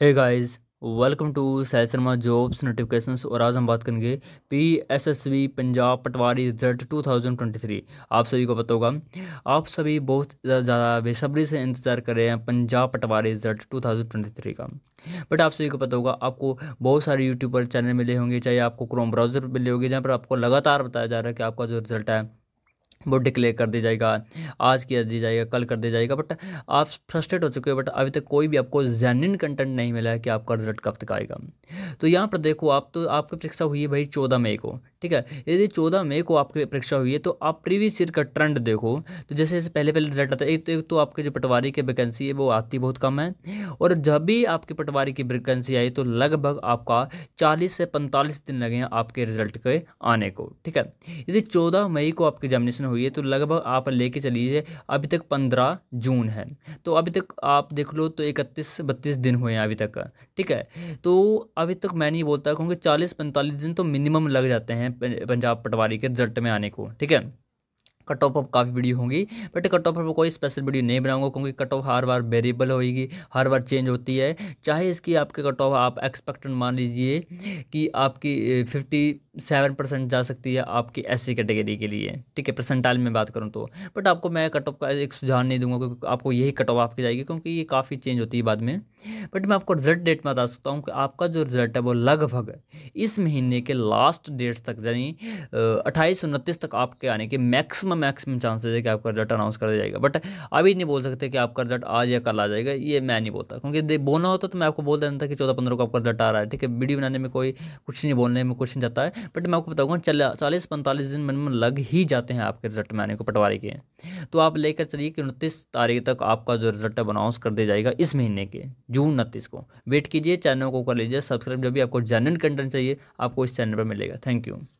hey guys welcome to Sai Sharma jobs notifications और आज हम बात करेंगे P S S V Punjab patwari result 2023 आप सभी को पता होगा आप सभी बहुत ज़्यादा बेसब्री से इंतज़ार कर रहे हैं पंजाब पटवारी रिजल्ट 2023 का बट आप सभी को पता होगा आपको बहुत सारे यूट्यूबर चैनल मिले होंगे चाहे आपको क्रोम ब्राउजर मिले होंगे जहाँ पर आपको लगातार बताया जा रहा है कि आपका जो रिजल्ट है वो डिक्लेयर कर दिया जाएगा आज किया दिया जाएगा कल कर दिया जाएगा बट आप फ्रस्ट्रेट हो चुके हो बट अभी तक कोई भी आपको जेन्यन कंटेंट नहीं मिला है कि आपका रिजल्ट कब तक आएगा तो यहाँ पर देखो आप तो आपकी परीक्षा हुई है भाई चौदह मई को ठीक है यदि चौदह मई को आपकी परीक्षा हुई है तो आप प्रीवियस ईयर का ट्रेंड देखो तो जैसे जैसे पहले पहले रिजल्ट आता है एक तो एक तो आपके जो पटवारी की वैकेंसी है वो आती बहुत कम है और जब भी आपकी पटवारी की वैकेंसी आई तो लगभग आपका चालीस से पैंतालीस दिन लगे हैं आपके रिजल्ट के आने को ठीक है यदि चौदह मई को आपकी एग्जामिनेशन हुई है तो लगभग आप लेके चलिए अभी तक पंद्रह जून है तो अभी तक आप देख लो तो इकतीस बत्तीस दिन हुए हैं अभी तक ठीक है तो अभी तक मैं नहीं बोलता क्योंकि चालीस पैंतालीस दिन तो मिनिमम लग जाते हैं पंजाब पटवारी के रिजल्ट में आने को ठीक है कट ऑफ ऑफ काफ़ी वीडियो होंगी बट कट ऑफ ऑफ कोई स्पेशल वीडियो नहीं बनाऊंगा क्योंकि कट ऑफ हर बार वेरिएबल होगी हर बार चेंज होती है चाहे इसकी आपके कट ऑफ आप एक्सपेक्टेड मान लीजिए कि आपकी फिफ्टी सेवन परसेंट जा सकती है आपकी ऐसी कैटेगरी के लिए ठीक है परसेंटाइल में बात करूँ तो बट आपको मैं कट ऑफ का एक सुझाव नहीं दूंगा क्योंकि आपको यही कट ऑफ आपकी जाएगी क्योंकि ये काफ़ी चेंज होती है बाद में बट मैं आपको रिजल्ट डेट में बता सकता हूँ कि आपका जो रिजल्ट है वो लगभग इस महीने के लास्ट डेट्स तक यानी अट्ठाईस उनतीस तक आपके आने के मैक्सिमम मैक्सिमम चांसेस है कि आपका रिजल्ट अनाउंस कर दिया जाएगा बट अभी नहीं बोल सकते कि आपका रिजल्ट आज या कल आ जाएगा ये मैं नहीं बोलता क्योंकि बोलना होता तो मैं आपको बोल देता था कि चौदह पंद्रह को आपका रिजल्ट आ रहा है ठीक है वीडियो बनाने में कोई कुछ नहीं बोलने में कुछ नहीं जाता है बट मैं आपको बताऊँगा चालीस पैंतालीस दिन मिनिमम लग ही जाते हैं आपके रिजल्ट में आने को पटवारी के तो आप लेकर चलिए कि उनतीस तारीख तक आपका जो रिजल्ट है अनाउंस कर दिया जाएगा इस महीने के जून उनतीस को वेट कीजिए चैनल को कर लीजिए सब्सक्राइब जब भी आपको जेनरल कंटेंट चाहिए आपको इस चैनल पर मिलेगा थैंक यू